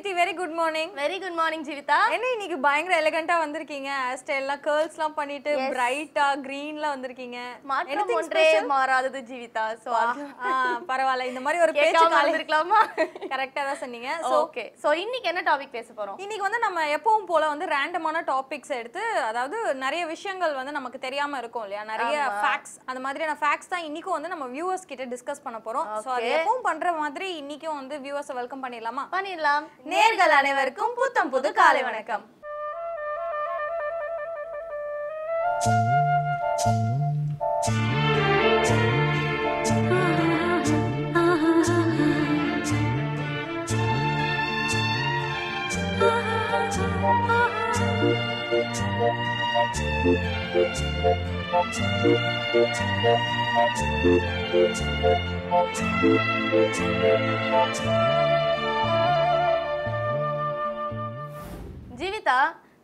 பிரீத்தி very good morning very good morning Jeevitha என்ன இன்னைக்கு பயங்கர எலகண்டா வந்திருக்கீங்க ஹேர் ஸ்டைல்லாம் கர்ல்ஸ்லாம் பண்ணிட்டு பிரைட்டா கிரீன்ல வந்திருக்கீங்க மாற்றம் ஒன்றே மாறாதது ஜீவிதா சோ பரவாயில்ல இந்த மாதிரி ஒரு பேச்சு இருக்கலாமா கரெக்டா தான் சொன்னீங்க ஓகே சோ இன்னைக்கு என்ன டாபிக் பேச போறோம் இன்னைக்கு வந்து நம்ம எப்பவும் போல வந்து ரேண்டமான டாபிக்ஸ் எடுத்து அதாவது நிறைய விஷயங்கள் வந்து நமக்கு தெரியாம இருக்கும் இல்லையா நிறைய ஃபேக்ட்ஸ் அந்த மாதிரியான ஃபேக்ட்ஸ் தான் இன்னைக்கும் வந்து நம்ம வியூவர்ஸ் கிட்ட டிஸ்கஸ் பண்ண போறோம் சோ அது எப்பவும் பண்ற மாதிரி இன்னைக்கும் வந்து வியூவர்ஸ் வெல்கம் பண்ணிடலாமா பண்ணிடலாம் நேர்கள் அனைவருக்கும் புத்தம் புது காலை வணக்கம் Thank you.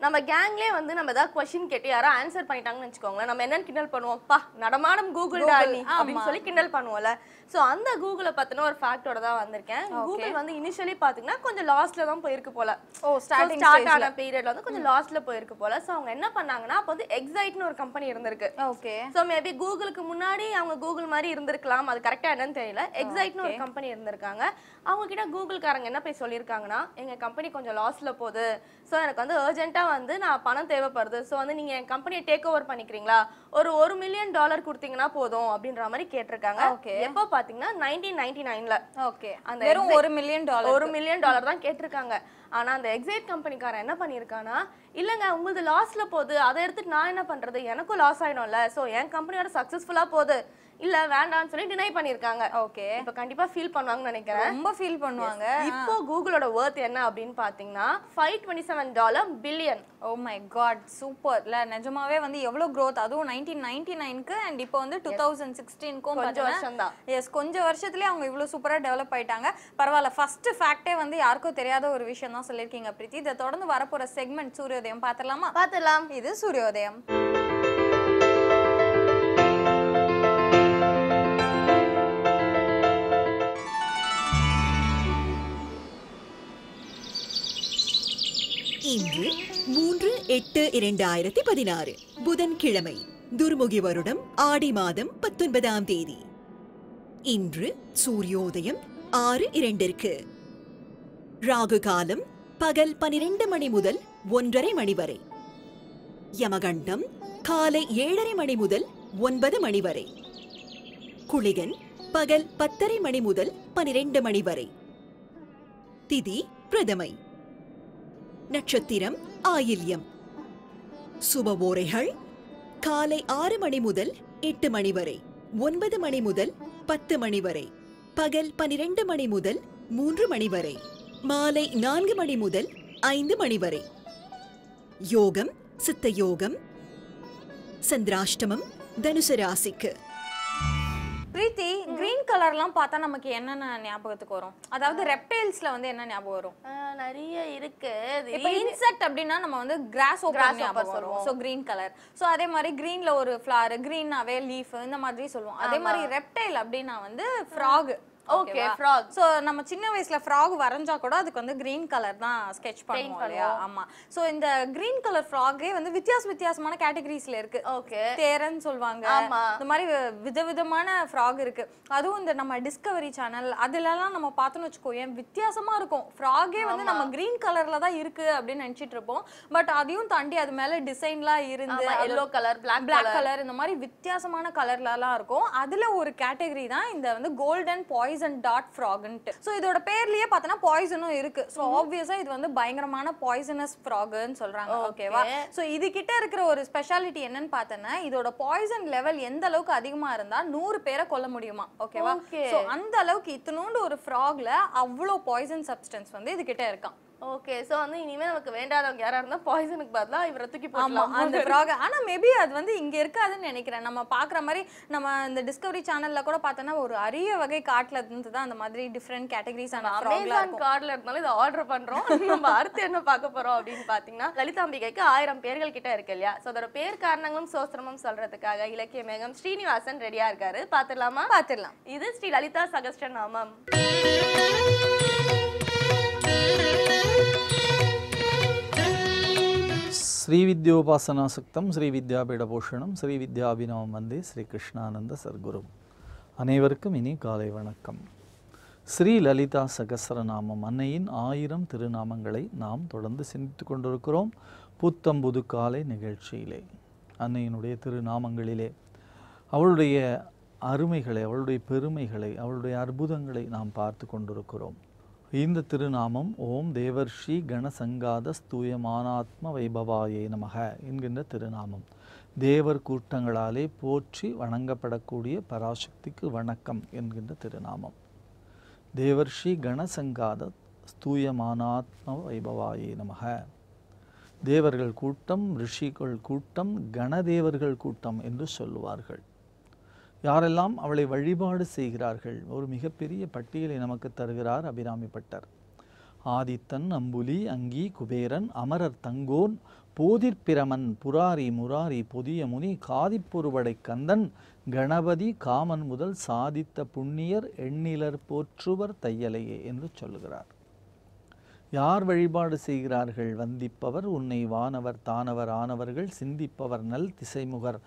நம்ம கேங்லயே வந்து நம்ம ஏதாவது கொஸ்டின் கேட்டு யாரோ ஆன்சர் பண்ணிட்டாங்கன்னு வச்சுக்கோங்களேன் நம்ம என்னன்னு கிண்டல் பண்ணுவோம் பா நடமாடும் கூகுள் டாலி அப்படின்னு சொல்லி கிண்டல் பண்ணுவோம்ல ஸோ அந்த கூகுளை பத்தின ஒரு ஃபேக்டோட தான் வந்திருக்கேன் கூகுள் வந்து இனிஷியலி பாத்தீங்கன்னா கொஞ்சம் லாஸ்ட்ல தான் போயிருக்கு போல ஓ ஸ்டார்டிங் ஸ்டார்ட் ஆன பீரியட்ல வந்து கொஞ்சம் லாஸ்ட்ல போயிருக்கு போல ஸோ அவங்க என்ன பண்ணாங்கன்னா அப்போ வந்து எக்ஸைட்னு ஒரு கம்பெனி இருந்திருக்கு ஓகே ஸோ மேபி கூகுளுக்கு முன்னாடி அவங்க கூகுள் மாதிரி இருந்திருக்கலாம் அது கரெக்டா என்னன்னு தெரியல எக்ஸைட்னு ஒரு கம்பெனி இருந்திருக்காங்க அவங்க கிட்ட கூகுள்காரங்க என்ன போய் சொல்லியிருக்காங்கன்னா எங்க கம்பெனி கொஞ்சம் லாஸ்ட்ல போகுது ஸோ எனக்கு வந்து அர்ஜென்ட்டா வந்து நான் பணம் தேவைப்படுது ஸோ வந்து நீங்கள் என் கம்பெனியை டேக் ஓவர் பண்ணிக்கிறீங்களா ஒரு ஒரு மில்லியன் டாலர் கொடுத்தீங்கன்னா போதும் அப்படின்ற மாதிரி கேட்டிருக்காங்க ஓகே எப்போ பார்த்தீங்கன்னா நைன்டீன் நைன்டி நைனில் ஓகே அந்த வெறும் ஒரு மில்லியன் டாலர் ஒரு மில்லியன் டாலர் தான் கேட்டிருக்காங்க ஆனால் அந்த எக்ஸைட் கம்பெனிக்காரன் என்ன பண்ணியிருக்கானா இல்லைங்க உங்களுக்கு லாஸில் போகுது அதை எடுத்துட்டு நான் என்ன பண்ணுறது எனக்கும் லாஸ் ஆகிடும்ல ஸோ என் கம்பெனியோட சக்ஸஸ்ஃபுல்லாக போகுது இல்ல வேண்டாம்னு சொல்லி டினை பண்ணிருக்காங்க ஓகே இப்ப கண்டிப்பா ஃபீல் பண்ணுவாங்கன்னு நினைக்கிறேன் ரொம்ப ஃபீல் பண்ணுவாங்க இப்போ கூகுளோட வர்த் என்ன அப்படின்னு பாத்தீங்கன்னா five twenty seven dollar billion oh my god super இல்ல நிஜமாவே வந்து எவ்வளவு க்ரோத் அதுவும் நைன்டீன் நைன்டி நைன்க்கு அண்ட் இப்போ வந்து டூ தௌசண்ட் சிக்ஸ்டீன்க்கும் கொஞ்சம் வருஷம் தான் எஸ் கொஞ்சம் வருஷத்துலயே அவங்க இவ்வளவு சூப்பரா டெவலப் ஆயிட்டாங்க பரவாயில்ல ஃபர்ஸ்ட் ஃபேக்டே வந்து யாருக்கும் தெரியாத ஒரு விஷயம் தான் சொல்லிருக்கீங்க பிரீத்தி இதை தொடர்ந்து வரப்போற செக்மெண்ட் சூரியோதயம் பாத்திரலாமா பாத்திரலாம் இது சூரியோதயம் இன்று மூன்று எட்டு இரண்டாயிரத்தி பதினாறு புதன்கிழமை துர்முகி வருடம் ஆடி மாதம் பத்தொன்பதாம் தேதி இன்று சூரியோதயம் ஆறு இரண்டிற்கு ராகு காலம் பகல் பனிரெண்டு மணி முதல் ஒன்றரை மணி வரை யமகண்டம் காலை ஏழரை மணி முதல் ஒன்பது மணி வரை குளிகன் பகல் பத்தரை மணி முதல் பனிரெண்டு மணி வரை திதி பிரதமை நட்சத்திரம் ஆயில்யம் சுப ஓரைகள் காலை ஆறு மணி முதல் எட்டு மணி வரை ஒன்பது மணி முதல் பத்து மணி வரை பகல் பனிரெண்டு மணி முதல் மூன்று மணி வரை மாலை நான்கு மணி முதல் ஐந்து மணி வரை யோகம் சித்த யோகம் சந்திராஷ்டமம் தனுசு ராசிக்கு பிரீத்தி கிரீன் கலர்லாம் பார்த்தா நமக்கு என்னென்ன ஞாபகத்துக்கு வரும் அதாவது ரெப்டைல்ஸ்ல வந்து என்ன ஞாபகம் வரும் நிறைய இருக்கு இப்போ இன்செக்ட் அப்படின்னா நம்ம வந்து கிராஸ் ஓப்பர் ஞாபகம் வரும் ஸோ கிரீன் கலர் ஸோ அதே மாதிரி கிரீன்ல ஒரு ஃப்ளார் கிரீன்னாவே லீஃப் இந்த மாதிரி சொல்லுவோம் அதே மாதிரி ரெப்டைல் அப்படின்னா வந்து ஃப்ராக் ஓகே ஃப்ராக் ஸோ நம்ம சின்ன வயசுல ஃப்ராக் வரைஞ்சா கூட அதுக்கு வந்து கிரீன் கலர் தான் ஸ்கெட்ச் பண்ணுவோம் இல்லையா ஆமா ஸோ இந்த கிரீன் கலர் ஃப்ராகே வந்து வித்தியாச வித்தியாசமான கேட்டகரிஸ்ல இருக்கு ஓகே தேரன்னு சொல்லுவாங்க இந்த மாதிரி விதவிதமான ஃப்ராக் இருக்கு அதுவும் இந்த நம்ம டிஸ்கவரி சேனல் அதுலலாம் நம்ம பார்த்தோன்னு வச்சுக்கோயேன் வித்தியாசமா இருக்கும் ஃப்ராகே வந்து நம்ம கிரீன் கலர்ல தான் இருக்கு அப்படின்னு நினைச்சிட்டு இருப்போம் பட் அதையும் தாண்டி அது மேல டிசைன்லாம் இருந்து yellow colour black black colour இந்த மாதிரி வித்தியாசமான கலர்லலாம் இருக்கும் அதுல ஒரு கேட்டகரி தான் இந்த வந்து golden boys poison dot fragrant so இதோட பேர்லயே பார்த்தோன்னா பாய்சனும் இருக்கு ஸோ ஆப்வியஸா இது வந்து பயங்கரமான பாய்சனஸ் ஃப்ராகுன்னு சொல்றாங்க ஓகேவா ஸோ இது கிட்ட இருக்கிற ஒரு ஸ்பெஷாலிட்டி என்னன்னு பார்த்தோன்னா இதோட பாய்சன் லெவல் எந்த அளவுக்கு அதிகமா இருந்தா நூறு பேரை கொல்ல முடியுமா ஓகேவா அந்த அளவுக்கு இத்தனோண்டு ஒரு ஃப்ராக்ல அவ்வளோ பாய்சன் சப்ஸ்டன்ஸ் வந்து இது கிட்ட இருக்கான் ஓகே சோ வந்து இனிமே நமக்கு வேண்டாதவங்க யாரா இருந்தா பாய்சனுக்கு பதிலா இவரை தூக்கி போடலாம் அந்த பிராக ஆனா மேபி அது வந்து இங்க இருக்காதுன்னு நினைக்கிறேன் நம்ம பாக்குற மாதிரி நம்ம இந்த டிஸ்கவரி சேனல்ல கூட பார்த்தோன்னா ஒரு அரிய வகை காட்டுல இருந்து தான் அந்த மாதிரி டிஃப்ரெண்ட் கேட்டகரிஸ் ஆன அமேசான் கார்ட்ல இருந்தாலும் இதை ஆர்டர் பண்றோம் நம்ம அடுத்து என்ன பார்க்க போறோம் அப்படின்னு பாத்தீங்கன்னா லலிதாம்பிகைக்கு ஆயிரம் பேர்கள் கிட்ட இருக்கு இல்லையா சோ அதோட பேர் காரணங்களும் சோஸ்திரமும் சொல்றதுக்காக இலக்கிய மேகம் ஸ்ரீனிவாசன் ரெடியா இருக்காரு பாத்துடலாமா பாத்துடலாம் இது ஸ்ரீ லலிதா சகஸ்ட நாமம் ஸ்ரீவித்யோபாசனாசக்தம் ஸ்ரீ வித்யாபீட போஷணம் ஸ்ரீ வித்யாபினவம் வந்தே ஸ்ரீ கிருஷ்ணானந்த சர்க்குரு அனைவருக்கும் இனி காலை வணக்கம் ஸ்ரீ லலிதா சகசரநாமம் அன்னையின் ஆயிரம் திருநாமங்களை நாம் தொடர்ந்து சிந்தித்து கொண்டிருக்கிறோம் புத்தம் புது காலை நிகழ்ச்சியிலே அன்னையினுடைய திருநாமங்களிலே அவளுடைய அருமைகளை அவளுடைய பெருமைகளை அவளுடைய அற்புதங்களை நாம் பார்த்து கொண்டிருக்கிறோம் இந்த திருநாமம் ஓம் தேவர்ஷி கணசங்காத ஸ்தூயமானாத்ம வைபவாயே நமக என்கின்ற திருநாமம் தேவர் கூட்டங்களாலே போற்றி வணங்கப்படக்கூடிய பராசக்திக்கு வணக்கம் என்கின்ற திருநாமம் தேவர்ஷி கணசங்காத ஸ்தூயமானாத்ம வைபவாயே நமக தேவர்கள் கூட்டம் ரிஷிகள் கூட்டம் கணதேவர்கள் கூட்டம் என்று சொல்லுவார்கள் யாரெல்லாம் அவளை வழிபாடு செய்கிறார்கள் ஒரு மிகப்பெரிய பட்டியலை நமக்கு தருகிறார் அபிராமி பட்டர் ஆதித்தன் அம்புலி அங்கி குபேரன் அமரர் தங்கோன் போதிர்பிரமன் புராரி முராரி புதிய முனி காதிப்பொருவடை கந்தன் கணபதி காமன் முதல் சாதித்த புண்ணியர் எண்ணிலர் போற்றுவர் தையலையே என்று சொல்கிறார் யார் வழிபாடு செய்கிறார்கள் வந்திப்பவர் உன்னை வானவர் தானவர் ஆனவர்கள் சிந்திப்பவர் நல் திசைமுகர்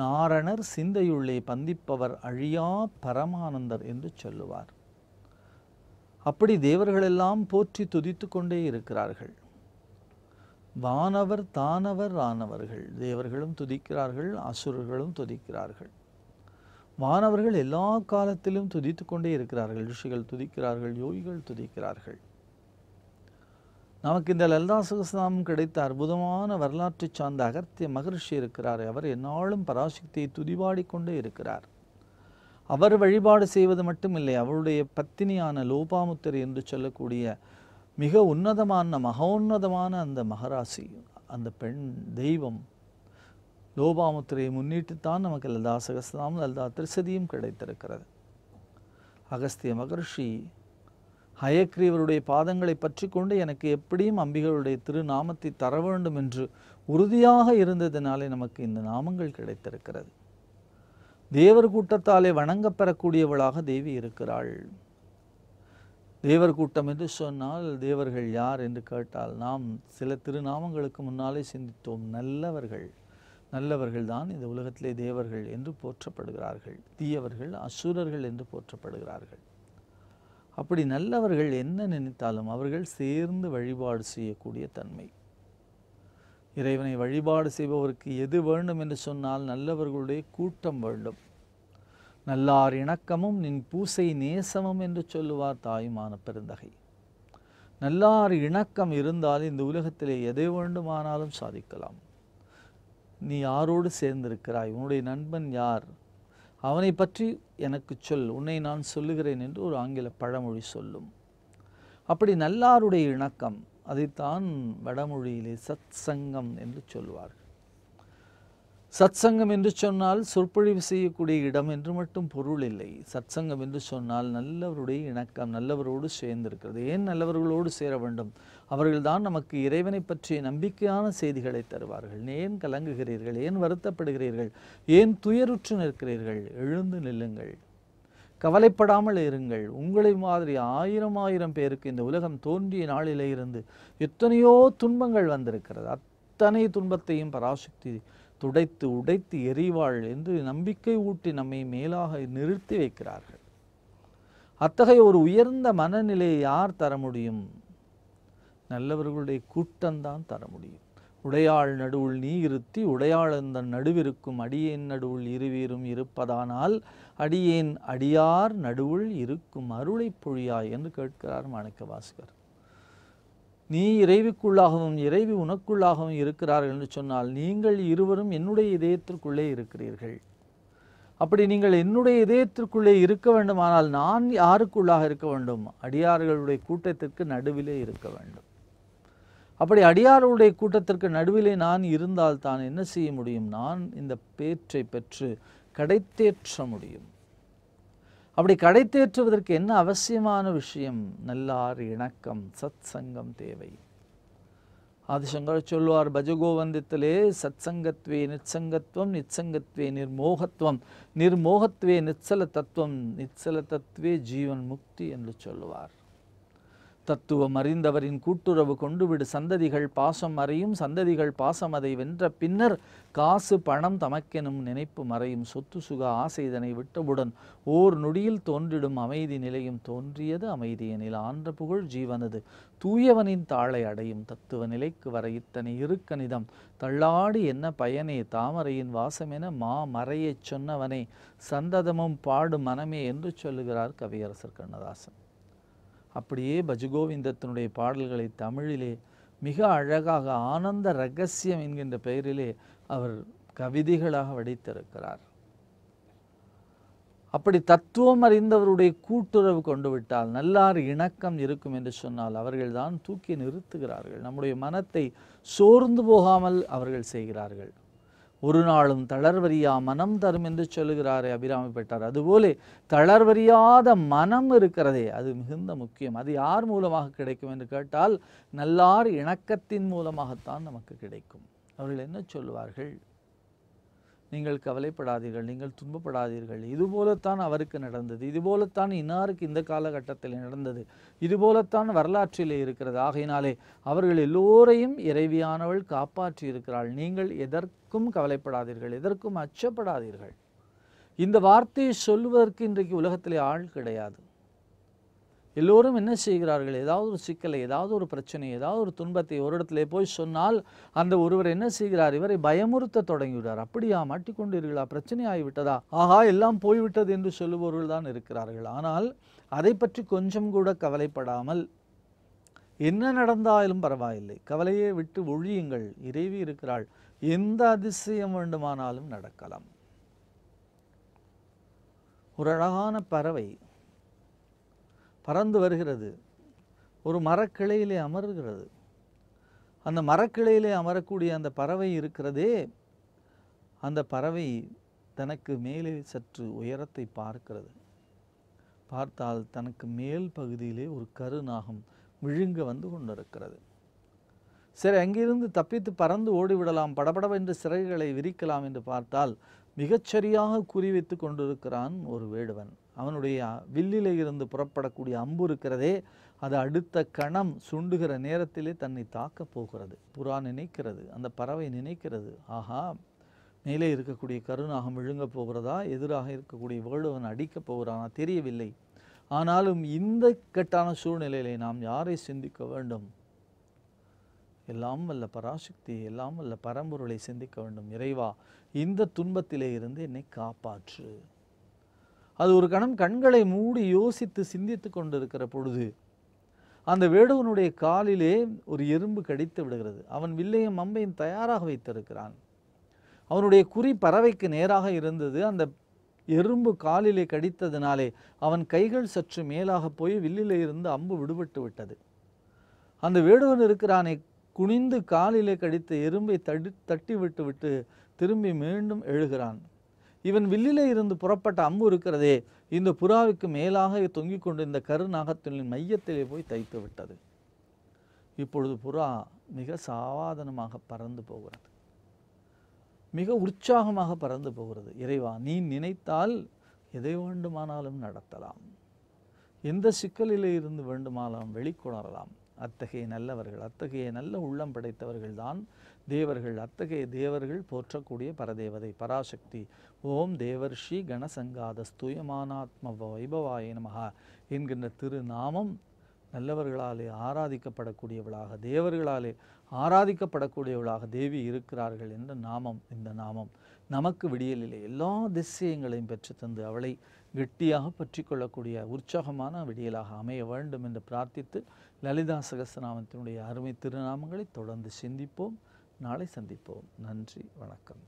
நாரணர் சிந்தையுள்ளே பந்திப்பவர் அழியா பரமானந்தர் என்று சொல்லுவார் அப்படி தேவர்களெல்லாம் போற்றி துதித்து கொண்டே இருக்கிறார்கள் வானவர் தானவர் ஆனவர்கள் தேவர்களும் துதிக்கிறார்கள் அசுரர்களும் துதிக்கிறார்கள் வானவர்கள் எல்லா காலத்திலும் துதித்து கொண்டே இருக்கிறார்கள் ரிஷிகள் துதிக்கிறார்கள் யோகிகள் துதிக்கிறார்கள் நமக்கு இந்த லலிதா சகசிரநாமம் கிடைத்த அற்புதமான வரலாற்று சார்ந்த அகர்த்திய மகர்ஷி இருக்கிறார் அவர் என்னாலும் பராசக்தியை துதிபாடிக்கொண்டே இருக்கிறார் அவர் வழிபாடு செய்வது மட்டுமில்லை அவருடைய பத்தினியான லோபாமுத்தர் என்று சொல்லக்கூடிய மிக உன்னதமான மகோன்னதமான அந்த மகராசி அந்த பெண் தெய்வம் லோபாமுத்திரையை முன்னிட்டுத்தான் நமக்கு லலிதா சகசிரநாமம் லலிதா திருசதியும் கிடைத்திருக்கிறது அகஸ்திய மகர்ஷி ஹயக்ரீவருடைய பாதங்களை பற்றி கொண்டு எனக்கு எப்படியும் அம்பிகளுடைய திருநாமத்தை தர வேண்டும் என்று உறுதியாக இருந்ததினாலே நமக்கு இந்த நாமங்கள் கிடைத்திருக்கிறது தேவர் கூட்டத்தாலே வணங்கப்பெறக்கூடியவளாக தேவி இருக்கிறாள் தேவர் கூட்டம் என்று சொன்னால் தேவர்கள் யார் என்று கேட்டால் நாம் சில திருநாமங்களுக்கு முன்னாலே சிந்தித்தோம் நல்லவர்கள் நல்லவர்கள் தான் இந்த உலகத்திலே தேவர்கள் என்று போற்றப்படுகிறார்கள் தீயவர்கள் அசுரர்கள் என்று போற்றப்படுகிறார்கள் அப்படி நல்லவர்கள் என்ன நினைத்தாலும் அவர்கள் சேர்ந்து வழிபாடு செய்யக்கூடிய தன்மை இறைவனை வழிபாடு செய்பவருக்கு எது வேண்டும் என்று சொன்னால் நல்லவர்களுடைய கூட்டம் வேண்டும் நல்லார் இணக்கமும் நின் பூசை நேசமும் என்று சொல்லுவார் தாயுமான பெருந்தகை நல்லார் இணக்கம் இருந்தால் இந்த உலகத்திலே எதை வேண்டுமானாலும் சாதிக்கலாம் நீ யாரோடு சேர்ந்திருக்கிறாய் உன்னுடைய நண்பன் யார் அவனை பற்றி எனக்கு சொல் உன்னை நான் சொல்லுகிறேன் என்று ஒரு ஆங்கில பழமொழி சொல்லும் அப்படி நல்லாருடைய இணக்கம் அதைத்தான் வடமொழியிலே சத் சங்கம் என்று சொல்வார்கள் சத்சங்கம் என்று சொன்னால் சொற்பொழிவு செய்யக்கூடிய இடம் என்று மட்டும் பொருள் இல்லை சத்சங்கம் என்று சொன்னால் நல்லவருடைய இணக்கம் நல்லவரோடு சேர்ந்திருக்கிறது ஏன் நல்லவர்களோடு சேர வேண்டும் அவர்கள்தான் நமக்கு இறைவனை பற்றிய நம்பிக்கையான செய்திகளை தருவார்கள் ஏன் கலங்குகிறீர்கள் ஏன் வருத்தப்படுகிறீர்கள் ஏன் துயருற்று நிற்கிறீர்கள் எழுந்து நில்லுங்கள் கவலைப்படாமல் இருங்கள் உங்களை மாதிரி ஆயிரம் ஆயிரம் பேருக்கு இந்த உலகம் தோன்றிய நாளிலே இருந்து எத்தனையோ துன்பங்கள் வந்திருக்கிறது அத்தனை துன்பத்தையும் பராசக்தி துடைத்து உடைத்து எரிவாள் என்று நம்பிக்கை ஊட்டி நம்மை மேலாக நிறுத்தி வைக்கிறார்கள் அத்தகைய ஒரு உயர்ந்த மனநிலையை யார் தர முடியும் நல்லவர்களுடைய கூட்டம்தான் தர முடியும் உடையாள் நடுவுள் நீ இருத்தி உடையாள் அந்த நடுவிருக்கும் அடியேன் நடுவுள் இருவீரும் இருப்பதானால் அடியேன் அடியார் நடுவுள் இருக்கும் அருளை பொழியா என்று கேட்கிறார் மாணிக்க வாசகர் நீ இறைவிக்குள்ளாகவும் இறைவி உனக்குள்ளாகவும் இருக்கிறார்கள் என்று சொன்னால் நீங்கள் இருவரும் என்னுடைய இதயத்திற்குள்ளே இருக்கிறீர்கள் அப்படி நீங்கள் என்னுடைய இதயத்திற்குள்ளே இருக்க வேண்டுமானால் நான் யாருக்குள்ளாக இருக்க வேண்டும் அடியார்களுடைய கூட்டத்திற்கு நடுவிலே இருக்க வேண்டும் அப்படி அடியார்களுடைய கூட்டத்திற்கு நடுவிலே நான் இருந்தால் தான் என்ன செய்ய முடியும் நான் இந்த பேற்றை பெற்று கடைத்தேற்ற முடியும் அப்படி கடை தேற்றுவதற்கு என்ன அவசியமான விஷயம் நல்லார் இணக்கம் சத் சங்கம் தேவை ஆதிசங்கர் சொல்வார் பஜகோவந்தத்திலே சத்சங்கத்வே நிச்சங்கத்துவம் நிச்சங்கத்வே நிர்மோகத்துவம் நிர்மோகத்வே நிச்சல தத்துவம் நிச்சல தத்துவே ஜீவன் முக்தி என்று சொல்லுவார் தத்துவம் அறிந்தவரின் கூட்டுறவு கொண்டுவிடு சந்ததிகள் பாசம் அறையும் சந்ததிகள் பாசம் அதை வென்ற பின்னர் காசு பணம் தமக்கெனும் நினைப்பு மறையும் சொத்து சுக ஆசை இதனை விட்டவுடன் ஓர் நொடியில் தோன்றிடும் அமைதி நிலையும் தோன்றியது அமைதியனில் ஆன்ற புகழ் ஜீவனது தூயவனின் தாளை அடையும் தத்துவ நிலைக்கு வர இத்தனை இருக்கனிதம் தள்ளாடி என்ன பயனே தாமரையின் வாசம் என மா மறையச் சொன்னவனே சந்ததமும் பாடும் மனமே என்று சொல்லுகிறார் கவியரசர் கண்ணதாசன் அப்படியே பஜகோவிந்தத்தினுடைய பாடல்களை தமிழிலே மிக அழகாக ஆனந்த ரகசியம் என்கின்ற பெயரிலே அவர் கவிதைகளாக வடித்திருக்கிறார் அப்படி தத்துவம் அறிந்தவருடைய கூட்டுறவு கொண்டு விட்டால் நல்லார் இணக்கம் இருக்கும் என்று சொன்னால் அவர்கள்தான் தூக்கி நிறுத்துகிறார்கள் நம்முடைய மனத்தை சோர்ந்து போகாமல் அவர்கள் செய்கிறார்கள் ஒரு நாளும் தளர்வறியா மனம் தரும் என்று சொல்லுகிறாரே அபிராமி பெற்றார் அதுபோல தளர்வறியாத மனம் இருக்கிறதே அது மிகுந்த முக்கியம் அது யார் மூலமாக கிடைக்கும் என்று கேட்டால் நல்லார் இணக்கத்தின் மூலமாகத்தான் நமக்கு கிடைக்கும் அவர்கள் என்ன சொல்லுவார்கள் நீங்கள் கவலைப்படாதீர்கள் நீங்கள் துன்பப்படாதீர்கள் இதுபோலத்தான் அவருக்கு நடந்தது இதுபோலத்தான் இன்னாருக்கு இந்த காலகட்டத்தில் நடந்தது இதுபோலத்தான் வரலாற்றிலே இருக்கிறது ஆகையினாலே அவர்கள் எல்லோரையும் இறைவியானவள் காப்பாற்றி இருக்கிறாள் நீங்கள் எதற்கும் கவலைப்படாதீர்கள் எதற்கும் அச்சப்படாதீர்கள் இந்த வார்த்தையை சொல்வதற்கு இன்றைக்கு உலகத்திலே ஆள் கிடையாது எல்லோரும் என்ன செய்கிறார்கள் ஏதாவது ஒரு சிக்கலை ஏதாவது ஒரு பிரச்சனை ஏதாவது ஒரு துன்பத்தை ஒரு இடத்துல போய் சொன்னால் அந்த ஒருவர் என்ன செய்கிறார் இவரை பயமுறுத்த தொடங்கிவிடார் அப்படியா மாட்டிக்கொண்டீர்களா பிரச்சனை ஆகிவிட்டதா ஆஹா எல்லாம் போய்விட்டது என்று சொல்லுபவர்கள் தான் இருக்கிறார்கள் ஆனால் அதை பற்றி கொஞ்சம் கூட கவலைப்படாமல் என்ன நடந்தாலும் பரவாயில்லை கவலையை விட்டு ஒழியுங்கள் இறைவி இருக்கிறாள் எந்த அதிசயம் வேண்டுமானாலும் நடக்கலாம் ஒரு அழகான பறவை பறந்து வருகிறது ஒரு மரக்கிளையிலே அமர்கிறது அந்த மரக்கிளையிலே அமரக்கூடிய அந்த பறவை இருக்கிறதே அந்த பறவை தனக்கு மேலே சற்று உயரத்தை பார்க்கிறது பார்த்தால் தனக்கு மேல் பகுதியிலே ஒரு கருநாகம் விழுங்க வந்து கொண்டிருக்கிறது சரி அங்கிருந்து தப்பித்து பறந்து ஓடிவிடலாம் படபடவென்று சிறகுகளை விரிக்கலாம் என்று பார்த்தால் மிகச்சரியாக குறிவைத்து கொண்டிருக்கிறான் ஒரு வேடுவன் அவனுடைய வில்லில் இருந்து புறப்படக்கூடிய அம்பு இருக்கிறதே அது அடுத்த கணம் சுண்டுகிற நேரத்திலே தன்னை தாக்கப் போகிறது புறா நினைக்கிறது அந்த பறவை நினைக்கிறது ஆஹா மேலே இருக்கக்கூடிய கருணாகம் விழுங்க போகிறதா எதிராக இருக்கக்கூடிய வேடுவன் அடிக்கப் போகிறானா தெரியவில்லை ஆனாலும் இந்த கட்டான சூழ்நிலையிலே நாம் யாரை சிந்திக்க வேண்டும் எல்லாம் வல்ல பராசக்தி எல்லாம் வல்ல பரம்பொருளை சிந்திக்க வேண்டும் இறைவா இந்த துன்பத்திலே இருந்து என்னை காப்பாற்று அது ஒரு கணம் கண்களை மூடி யோசித்து சிந்தித்து கொண்டிருக்கிற பொழுது அந்த வேடுவனுடைய காலிலே ஒரு எறும்பு கடித்து விடுகிறது அவன் வில்லையும் அம்பையும் தயாராக வைத்திருக்கிறான் அவனுடைய குறி பறவைக்கு நேராக இருந்தது அந்த எறும்பு காலிலே கடித்ததினாலே அவன் கைகள் சற்று மேலாக போய் வில்லிலே இருந்து அம்பு விடுபட்டு விட்டது அந்த வேடுவன் இருக்கிறானே குனிந்து காலிலே கடித்த எறும்பை தடி தட்டி விட்டு விட்டு திரும்பி மீண்டும் எழுகிறான் இவன் வில்லிலே இருந்து புறப்பட்ட அம்பு இருக்கிறதே இந்த புறாவுக்கு மேலாக தொங்கிக் கொண்டு இந்த கருநாகத்தின் மையத்திலே போய் தைத்து விட்டது இப்பொழுது புறா மிக சாவாதனமாக பறந்து போகிறது மிக உற்சாகமாக பறந்து போகிறது இறைவா நீ நினைத்தால் எதை வேண்டுமானாலும் நடத்தலாம் எந்த சிக்கலிலே இருந்து வேண்டுமானாலும் வெளிக்கொணரலாம் அத்தகைய நல்லவர்கள் அத்தகைய நல்ல உள்ளம் படைத்தவர்கள்தான் தேவர்கள் அத்தகைய தேவர்கள் போற்றக்கூடிய பரதேவதை பராசக்தி ஓம் தேவர்ஷி கணசங்காத ஸ்தூயமானாத்ம வைபவாய நமகா என்கின்ற திருநாமம் நல்லவர்களாலே ஆராதிக்கப்படக்கூடியவளாக தேவர்களாலே ஆராதிக்கப்படக்கூடியவளாக தேவி இருக்கிறார்கள் என்ற நாமம் இந்த நாமம் நமக்கு விடியலிலே எல்லா திசையங்களையும் பெற்று தந்து அவளை கெட்டியாக பற்றி கொள்ளக்கூடிய உற்சாகமான விடியலாக அமைய வேண்டும் என்று பிரார்த்தித்து லலிதா சகசநாமத்தினுடைய அருமை திருநாமங்களை தொடர்ந்து சிந்திப்போம் நாளை சந்திப்போம் நன்றி வணக்கம்